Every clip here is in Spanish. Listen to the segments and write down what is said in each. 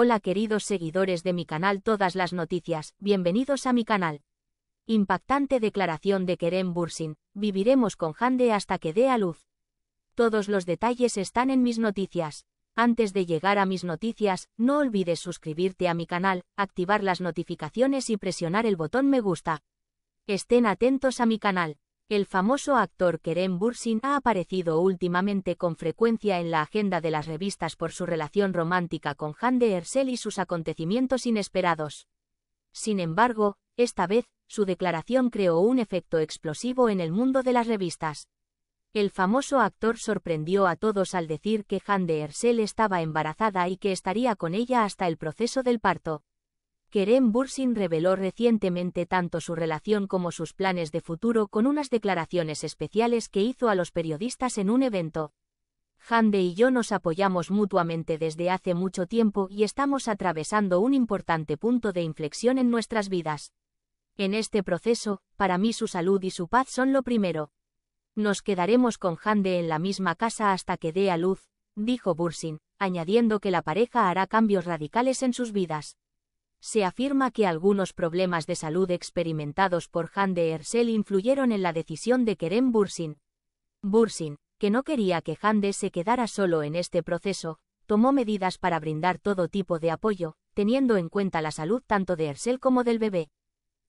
Hola queridos seguidores de mi canal Todas las Noticias, bienvenidos a mi canal. Impactante declaración de Kerem Bursin, viviremos con Hande hasta que dé a luz. Todos los detalles están en mis noticias. Antes de llegar a mis noticias, no olvides suscribirte a mi canal, activar las notificaciones y presionar el botón me gusta. Estén atentos a mi canal. El famoso actor Kerem Bursin ha aparecido últimamente con frecuencia en la agenda de las revistas por su relación romántica con de Ersel y sus acontecimientos inesperados. Sin embargo, esta vez, su declaración creó un efecto explosivo en el mundo de las revistas. El famoso actor sorprendió a todos al decir que de Ersel estaba embarazada y que estaría con ella hasta el proceso del parto. Kerem Bursin reveló recientemente tanto su relación como sus planes de futuro con unas declaraciones especiales que hizo a los periodistas en un evento. Hande y yo nos apoyamos mutuamente desde hace mucho tiempo y estamos atravesando un importante punto de inflexión en nuestras vidas. En este proceso, para mí su salud y su paz son lo primero. Nos quedaremos con Hande en la misma casa hasta que dé a luz, dijo Bursin, añadiendo que la pareja hará cambios radicales en sus vidas se afirma que algunos problemas de salud experimentados por Hande de Ersel influyeron en la decisión de Kerem Bursin. Bursin, que no quería que Hande se quedara solo en este proceso, tomó medidas para brindar todo tipo de apoyo, teniendo en cuenta la salud tanto de Ersel como del bebé.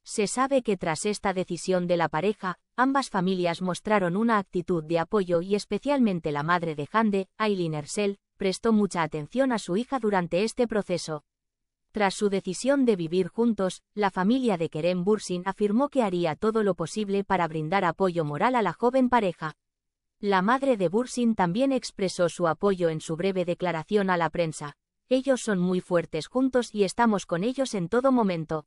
Se sabe que tras esta decisión de la pareja, ambas familias mostraron una actitud de apoyo y especialmente la madre de Hande, Aileen Ersel, prestó mucha atención a su hija durante este proceso. Tras su decisión de vivir juntos, la familia de Kerem Bursin afirmó que haría todo lo posible para brindar apoyo moral a la joven pareja. La madre de Bursin también expresó su apoyo en su breve declaración a la prensa. Ellos son muy fuertes juntos y estamos con ellos en todo momento.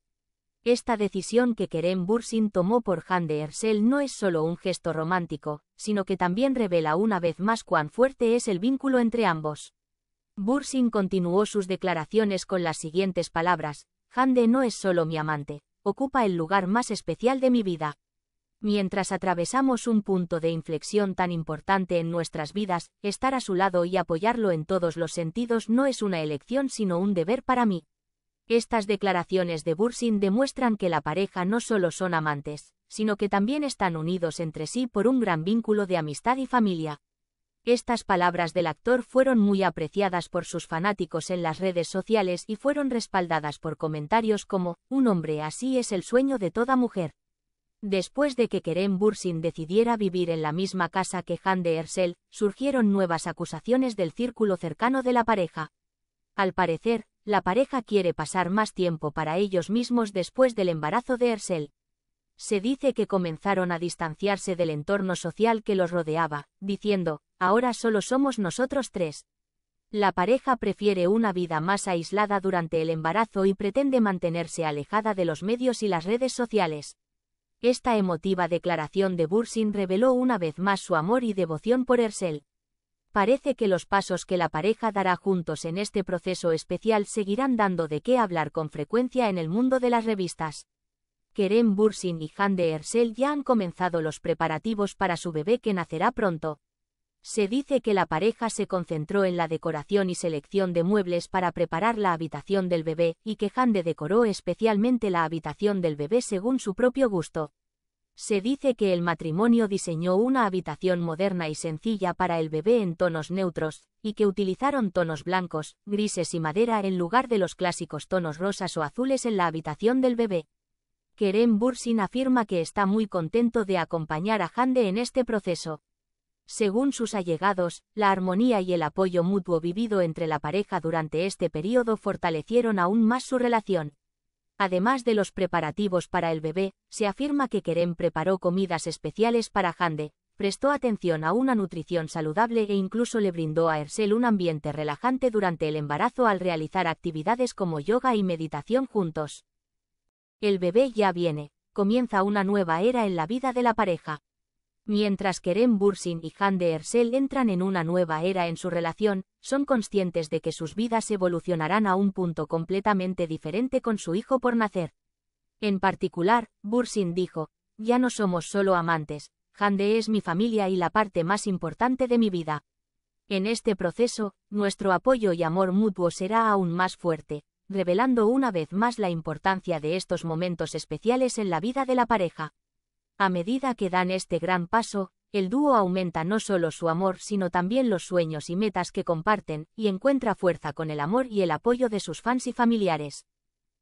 Esta decisión que Kerem Bursin tomó por Han de Ersel no es solo un gesto romántico, sino que también revela una vez más cuán fuerte es el vínculo entre ambos. Bursin continuó sus declaraciones con las siguientes palabras, Hande no es solo mi amante, ocupa el lugar más especial de mi vida. Mientras atravesamos un punto de inflexión tan importante en nuestras vidas, estar a su lado y apoyarlo en todos los sentidos no es una elección sino un deber para mí. Estas declaraciones de Bursin demuestran que la pareja no solo son amantes, sino que también están unidos entre sí por un gran vínculo de amistad y familia. Estas palabras del actor fueron muy apreciadas por sus fanáticos en las redes sociales y fueron respaldadas por comentarios como, un hombre así es el sueño de toda mujer. Después de que Kerem Bursin decidiera vivir en la misma casa que Han de Ersel, surgieron nuevas acusaciones del círculo cercano de la pareja. Al parecer, la pareja quiere pasar más tiempo para ellos mismos después del embarazo de Ersel se dice que comenzaron a distanciarse del entorno social que los rodeaba, diciendo, ahora solo somos nosotros tres. La pareja prefiere una vida más aislada durante el embarazo y pretende mantenerse alejada de los medios y las redes sociales. Esta emotiva declaración de Bursin reveló una vez más su amor y devoción por Ersel. Parece que los pasos que la pareja dará juntos en este proceso especial seguirán dando de qué hablar con frecuencia en el mundo de las revistas. Kerem Bursin y Hande Ersel ya han comenzado los preparativos para su bebé que nacerá pronto. Se dice que la pareja se concentró en la decoración y selección de muebles para preparar la habitación del bebé, y que Hande decoró especialmente la habitación del bebé según su propio gusto. Se dice que el matrimonio diseñó una habitación moderna y sencilla para el bebé en tonos neutros, y que utilizaron tonos blancos, grises y madera en lugar de los clásicos tonos rosas o azules en la habitación del bebé. Kerem Bursin afirma que está muy contento de acompañar a Hande en este proceso. Según sus allegados, la armonía y el apoyo mutuo vivido entre la pareja durante este periodo fortalecieron aún más su relación. Además de los preparativos para el bebé, se afirma que Kerem preparó comidas especiales para Hande, prestó atención a una nutrición saludable e incluso le brindó a Ersel un ambiente relajante durante el embarazo al realizar actividades como yoga y meditación juntos. El bebé ya viene, comienza una nueva era en la vida de la pareja. Mientras Kerem Bursin y Han de Ersel entran en una nueva era en su relación, son conscientes de que sus vidas evolucionarán a un punto completamente diferente con su hijo por nacer. En particular, Bursin dijo, ya no somos solo amantes, Hande es mi familia y la parte más importante de mi vida. En este proceso, nuestro apoyo y amor mutuo será aún más fuerte, revelando una vez más la importancia de estos momentos especiales en la vida de la pareja. A medida que dan este gran paso, el dúo aumenta no solo su amor, sino también los sueños y metas que comparten, y encuentra fuerza con el amor y el apoyo de sus fans y familiares.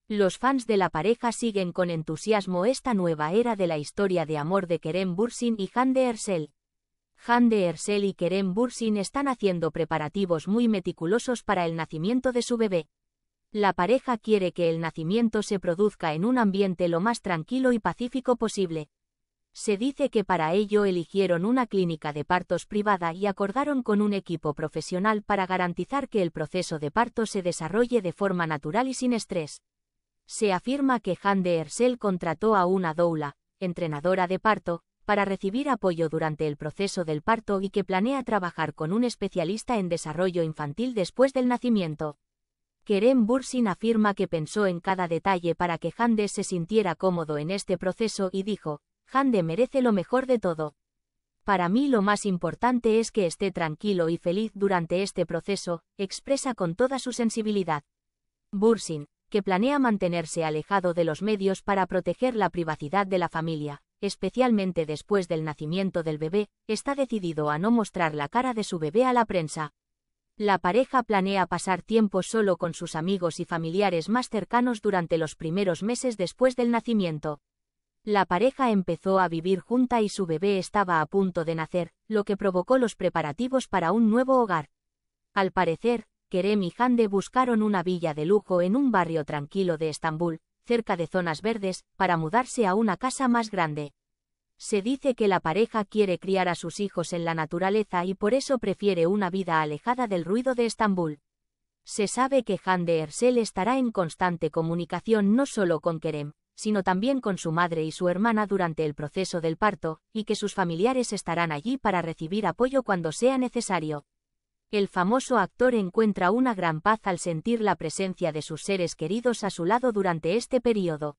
Los fans de la pareja siguen con entusiasmo esta nueva era de la historia de amor de Kerem Bursin y Hande Ersel. de Ersel y Kerem Bursin están haciendo preparativos muy meticulosos para el nacimiento de su bebé. La pareja quiere que el nacimiento se produzca en un ambiente lo más tranquilo y pacífico posible. Se dice que para ello eligieron una clínica de partos privada y acordaron con un equipo profesional para garantizar que el proceso de parto se desarrolle de forma natural y sin estrés. Se afirma que Han de Ersel contrató a una doula, entrenadora de parto, para recibir apoyo durante el proceso del parto y que planea trabajar con un especialista en desarrollo infantil después del nacimiento. Kerem Bursin afirma que pensó en cada detalle para que Hande se sintiera cómodo en este proceso y dijo, Hande merece lo mejor de todo. Para mí lo más importante es que esté tranquilo y feliz durante este proceso, expresa con toda su sensibilidad. Bursin, que planea mantenerse alejado de los medios para proteger la privacidad de la familia, especialmente después del nacimiento del bebé, está decidido a no mostrar la cara de su bebé a la prensa la pareja planea pasar tiempo solo con sus amigos y familiares más cercanos durante los primeros meses después del nacimiento. La pareja empezó a vivir junta y su bebé estaba a punto de nacer, lo que provocó los preparativos para un nuevo hogar. Al parecer, Kerem y Hande buscaron una villa de lujo en un barrio tranquilo de Estambul, cerca de zonas verdes, para mudarse a una casa más grande. Se dice que la pareja quiere criar a sus hijos en la naturaleza y por eso prefiere una vida alejada del ruido de Estambul. Se sabe que Han de Ersel estará en constante comunicación no solo con Kerem, sino también con su madre y su hermana durante el proceso del parto, y que sus familiares estarán allí para recibir apoyo cuando sea necesario. El famoso actor encuentra una gran paz al sentir la presencia de sus seres queridos a su lado durante este periodo.